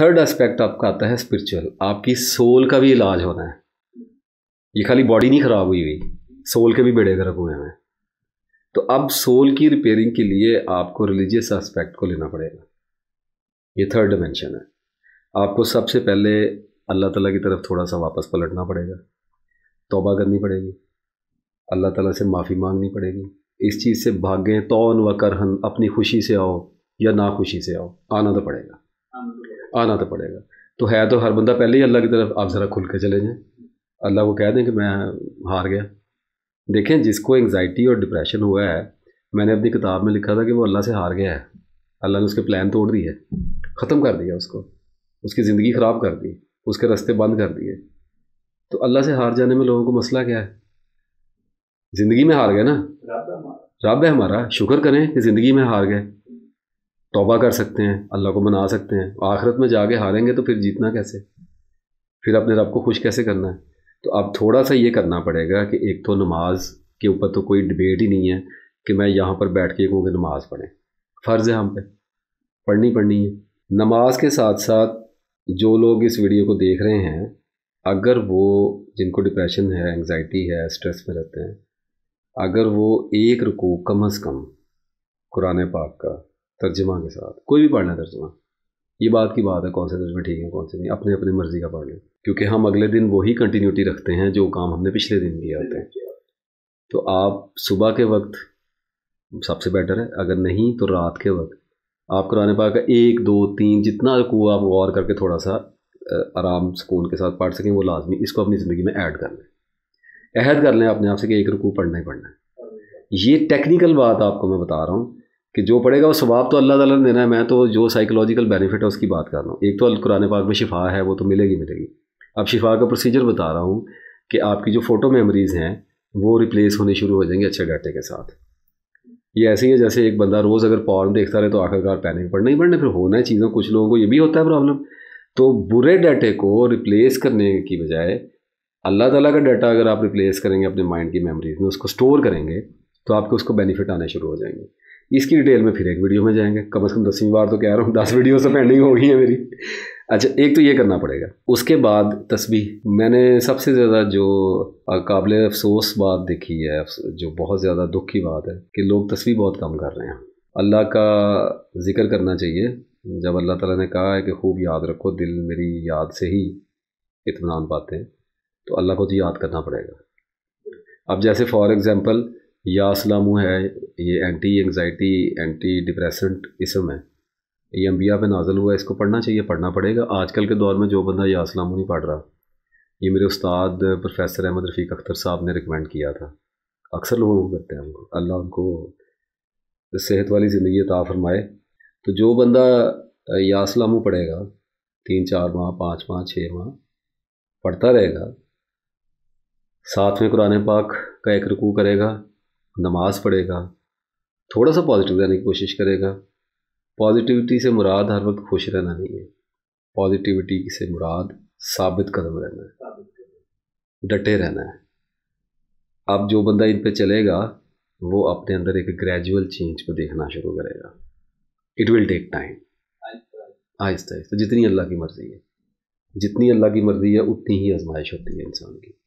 third aspect आपका आता है स्पिरिचुअल आपकी सोल का भी इलाज होना है ये खाली बॉडी नहीं खराब हुई हुई सोल के भी बेड़े गर्क हुए हैं तो अब सोल की रिपेयरिंग के लिए आपको रिलीजियस एस्पेक्ट को लेना पड़ेगा ये थर्ड डिमेंशन है आपको सबसे पहले अल्लाह ताला की तरफ थोड़ा सा वापस पलटना पड़ेगा तोबा करनी पड़ेगी अल्लाह ताला से माफ़ी मांगनी पड़ेगी इस चीज़ से भागें तो व करहन अपनी खुशी से आओ या नाखुशी से आओ आना तो पड़ेगा आना तो पड़ेगा तो है तो हर बंदा पहले ही अल्लाह की तरफ आप ज़रा खुल के चले जाएँ अल्लाह को कह दें कि मैं हार गया देखें जिसको एंग्जाइटी और डिप्रेशन हुआ है मैंने अपनी किताब में लिखा था कि वो अल्लाह से हार गया है अल्लाह ने उसके प्लान तोड़ दिए ख़त्म कर दिया उसको उसकी ज़िंदगी ख़राब कर दी उसके रास्ते बंद कर दिए तो अल्लाह से हार जाने में लोगों को मसला क्या है ज़िंदगी में हार गए ना रब है हमारा शुक्र करें कि ज़िंदगी में हार गए तोबा कर सकते हैं अल्लाह को मना सकते हैं आखिरत में जाके हारेंगे तो फिर जीतना कैसे फिर अपने रब को खुश कैसे करना है तो अब थोड़ा सा ये करना पड़ेगा कि एक तो नमाज के ऊपर तो कोई डिबेट ही नहीं है कि मैं यहाँ पर बैठ के कहूँ कि नमाज पढ़ें फ़र्ज़ है हम पे पढ़नी पढ़नी है नमाज के साथ साथ जो लोग इस वीडियो को देख रहे हैं अगर वो जिनको डिप्रेशन है एंग्जाइटी है स्ट्रेस में रहते हैं अगर वो एक रुकू कम अज़ कम कुरान पाक का तर्जमा के साथ कोई भी पढ़ना तर्जमा ये बात की बात है कौन से तर्जमे ठीक है कौन से नहीं अपने अपने मर्जी का पढ़ लें क्योंकि हम अगले दिन वही कंटिन्यूटी रखते हैं जो काम हमने पिछले दिन किया होते हैं तो आप सुबह के वक्त सबसे बेटर है अगर नहीं तो रात के वक्त आप कुरान पाक का एक दो तीन जितना को आप गौर करके थोड़ा सा आराम सुकून के साथ पढ़ सकें वो लाजमी इसको अपनी ज़िंदगी में ऐड कर लें अहद कर लें अपने आप से कि एक रुकू पढ़ना ही पढ़ना है ये टेक्निकल बात आपको मैं बता रहा हूँ कि जो पड़ेगा वो स्वाब तो अल्लाह ताला ने देना है मैं तो जो साइकोलॉजिकल बेनिफिट है उसकी बात कर रहा हूँ एक तो कुरान पाक में शिफा है वो तो मिलेगी मिलेगी अब शिफा का प्रोसीजर बता रहा हूँ कि आपकी जो फ़ोटो मेमोरीज़ हैं वो रिप्लेस होने शुरू हो जाएंगे अच्छे डाटे के साथ ये ऐसे ही है जैसे एक बंदा रोज़ अगर पॉर्न देखता रहे तो आखिरकार पैनिक पड़ना ही पड़ने फिर होना है चीज़ों कुछ लोगों को ये भी होता है प्रॉब्लम तो बुरे डाटे को रिप्लेस करने की बजाय अल्लाह ताला का डाटा अगर आप रिप्लेस करेंगे अपने माइंड की मेमोरीज में उसको स्टोर करेंगे तो आपको उसको बेनिफिट आने शुरू हो जाएंगे इसकी डिटेल में फिर एक वीडियो में जाएंगे कम अज़ कम दसवीं बार तो कह रहा हूँ दस वीडियो से पेंडिंग हो गई है मेरी अच्छा एक तो ये करना पड़ेगा उसके बाद तस्वीर मैंने सबसे ज़्यादा जो काबिल अफसोस बात देखी है जो बहुत ज़्यादा दुख की बात है कि लोग तस्वीर बहुत कम कर रहे हैं अल्लाह का जिक्र करना चाहिए जब अल्लाह ताला ने कहा है कि खूब याद रखो दिल मेरी याद से ही इतमान पाते हैं तो अल्लाह को तो याद करना पड़ेगा अब जैसे फॉर एग्ज़ाम्पल या असलामू है ये एंटी एंगजाइटी एंटी डिप्रेसेंट इसम है ये अम्बिया पे नाजल हुआ है इसको पढ़ना चाहिए पढ़ना पड़ेगा आजकल के दौर में जो बंदा या असलामू नहीं पढ़ रहा ये मेरे उस्ताद प्रोफेसर अहमद रफ़ीक अख्तर साहब ने रिकमेंड किया था अक्सर लोग करते हैं उनको अल्लाह उनको सेहत वाली ज़िंदगी ता फरमाए तो जो बंदा या असलामू पढ़ेगा तीन चार माह पाँच माह छः माह पढ़ता रहेगा साथ में कुरान पाक का एक रुकू करेगा नमाज़ पढ़ेगा थोड़ा सा पॉजिटिव रहने की कोशिश करेगा पॉजिटिविटी से मुराद हर वक्त खुश रहना नहीं है पॉजिटिविटी से मुराद साबित कदम रहना है डटे रहना है अब जो बंदा इन पे चलेगा वो अपने अंदर एक ग्रेजुअल चेंज को देखना शुरू करेगा इट विल टेक टाइम आहिस्ता आहिस्ता जितनी अल्लाह की मर्ज़ी है जितनी अल्लाह की मर्ज़ी है उतनी ही आजमाइश होती है इंसान की